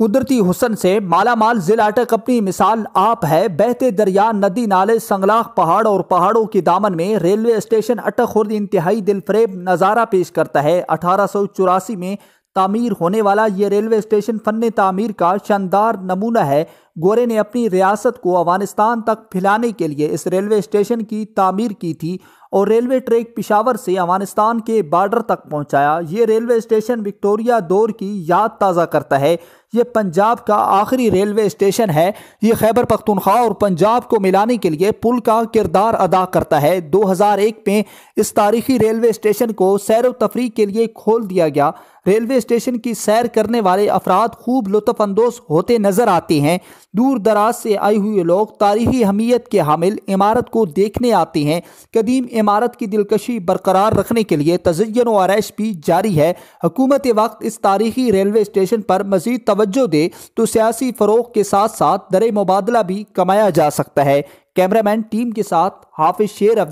قدرتی حسن سے مالا مال ضلع اٹک اپنی مثال آپ ہے بہتے دریا ندی نالے سنگلاخ پہاڑ اور پہاڑوں کے دامن میں ریلوے اسٹیشن اٹک خورد انتہائی دل فریب نظارہ پیش کرتا ہے اٹھارہ سو چوراسی میں تعمیر ہونے والا یہ ریلوے اسٹیشن فن تعمیر کا شاندار نمونہ ہے گورے نے اپنی ریاست کو افغانستان تک پھیلانے کے لیے اس ریلوے اسٹیشن کی تعمیر کی تھی اور ریلوے ٹریک پشاور سے افغانستان کے بارڈر تک پہنچایا یہ ریلوے اسٹیشن وکٹوریا دور کی یاد تازہ کرتا ہے یہ پنجاب کا آخری ریلوے اسٹیشن ہے یہ خیبر پختونخوا اور پنجاب کو ملانے کے لیے پل کا کردار ادا کرتا ہے دو ہزار ایک میں اس تاریخی ریلوے اسٹیشن کو سیر و تفریح کے لیے کھول دیا گیا ریلوے اسٹیشن کی سیر کرنے والے افراد خوب لطف اندوز ہوتے نظر آتے ہیں دور دراز سے آئے ہوئے لوگ تاریخی اہمیت کے حامل عمارت کو دیکھنے آتے ہیں قدیم عمارت کی دلکشی برقرار رکھنے کے لیے تزین و آرائش بھی جاری ہے حکومت وقت اس تاریخی ریلوے اسٹیشن پر مزید توجہ دے تو سیاسی فروغ کے ساتھ ساتھ در مبادلہ بھی کمایا جا سکتا ہے کیمرہ مین ٹیم کے ساتھ حافظ شیر